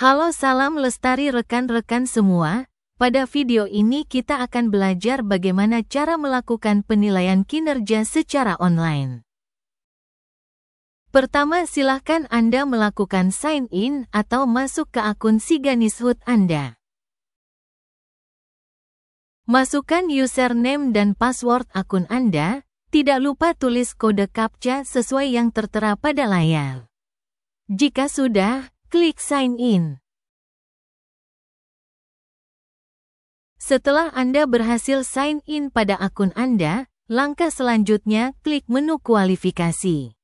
Halo salam lestari rekan-rekan semua, pada video ini kita akan belajar bagaimana cara melakukan penilaian kinerja secara online. Pertama silahkan Anda melakukan sign in atau masuk ke akun Siganishut Anda. Masukkan username dan password akun Anda, tidak lupa tulis kode CAPTCHA sesuai yang tertera pada layar. Jika sudah, Klik Sign In. Setelah Anda berhasil sign in pada akun Anda, langkah selanjutnya klik menu kualifikasi.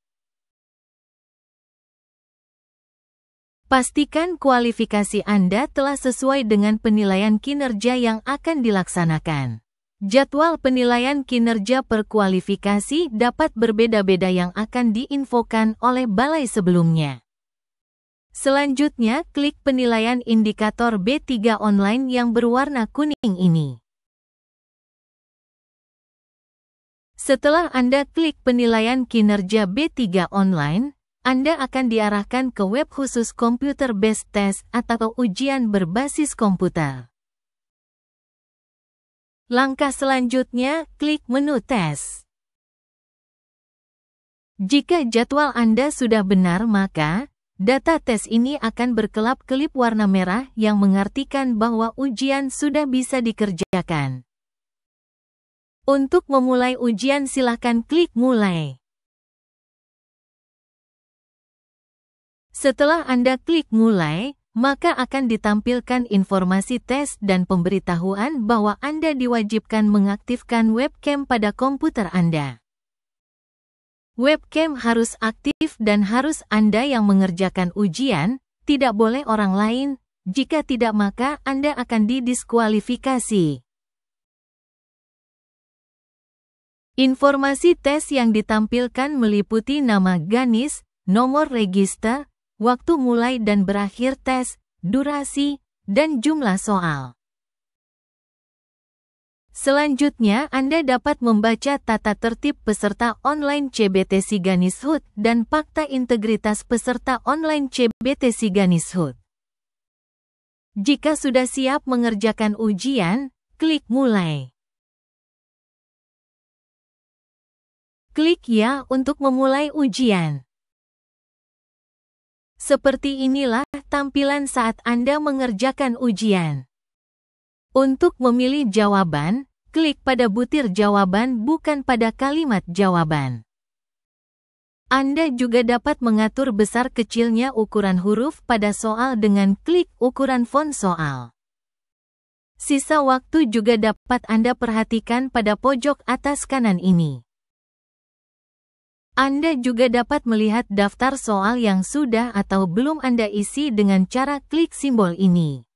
Pastikan kualifikasi Anda telah sesuai dengan penilaian kinerja yang akan dilaksanakan. Jadwal penilaian kinerja per kualifikasi dapat berbeda-beda yang akan diinfokan oleh balai sebelumnya. Selanjutnya, klik penilaian indikator B3 online yang berwarna kuning ini. Setelah Anda klik penilaian kinerja B3 online, Anda akan diarahkan ke web khusus Computer best Test atau ujian berbasis komputer. Langkah selanjutnya, klik menu tes. Jika jadwal Anda sudah benar, maka Data tes ini akan berkelap-kelip warna merah yang mengartikan bahwa ujian sudah bisa dikerjakan. Untuk memulai ujian silahkan klik mulai. Setelah Anda klik mulai, maka akan ditampilkan informasi tes dan pemberitahuan bahwa Anda diwajibkan mengaktifkan webcam pada komputer Anda. Webcam harus aktif dan harus Anda yang mengerjakan ujian, tidak boleh orang lain, jika tidak maka Anda akan didiskualifikasi. Informasi tes yang ditampilkan meliputi nama ganis, nomor register, waktu mulai dan berakhir tes, durasi, dan jumlah soal. Selanjutnya Anda dapat membaca tata tertib peserta online CBT Siganis Hood dan fakta integritas peserta online CBT Siganis Hood. Jika sudah siap mengerjakan ujian, klik mulai. Klik ya untuk memulai ujian. Seperti inilah tampilan saat Anda mengerjakan ujian. Untuk memilih jawaban, klik pada butir jawaban bukan pada kalimat jawaban. Anda juga dapat mengatur besar kecilnya ukuran huruf pada soal dengan klik ukuran font soal. Sisa waktu juga dapat Anda perhatikan pada pojok atas kanan ini. Anda juga dapat melihat daftar soal yang sudah atau belum Anda isi dengan cara klik simbol ini.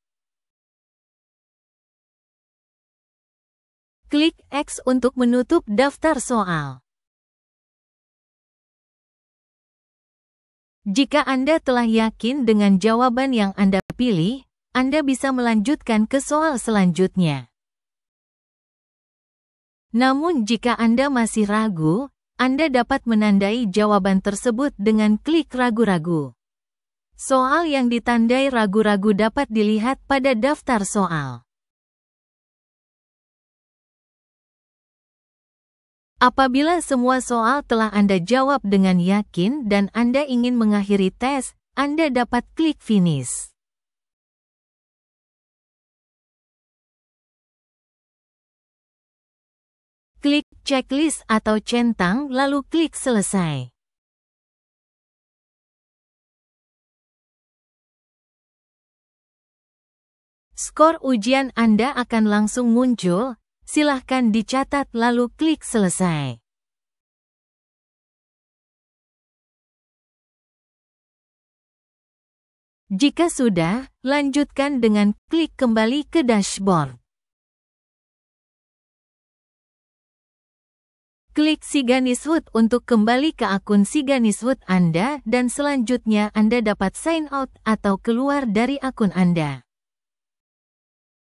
Klik X untuk menutup daftar soal. Jika Anda telah yakin dengan jawaban yang Anda pilih, Anda bisa melanjutkan ke soal selanjutnya. Namun jika Anda masih ragu, Anda dapat menandai jawaban tersebut dengan klik ragu-ragu. Soal yang ditandai ragu-ragu dapat dilihat pada daftar soal. Apabila semua soal telah Anda jawab dengan yakin dan Anda ingin mengakhiri tes, Anda dapat klik finish. Klik checklist atau centang lalu klik selesai. Skor ujian Anda akan langsung muncul silahkan dicatat lalu klik selesai. Jika sudah, lanjutkan dengan klik kembali ke dashboard. Klik Siganiswood untuk kembali ke akun Siganiswood Anda dan selanjutnya Anda dapat sign out atau keluar dari akun Anda.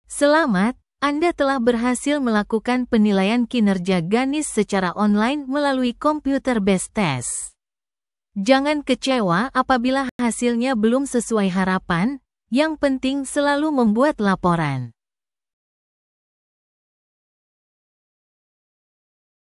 Selamat anda telah berhasil melakukan penilaian kinerja Ganis secara online melalui komputer Bestest. test. Jangan kecewa apabila hasilnya belum sesuai harapan, yang penting selalu membuat laporan.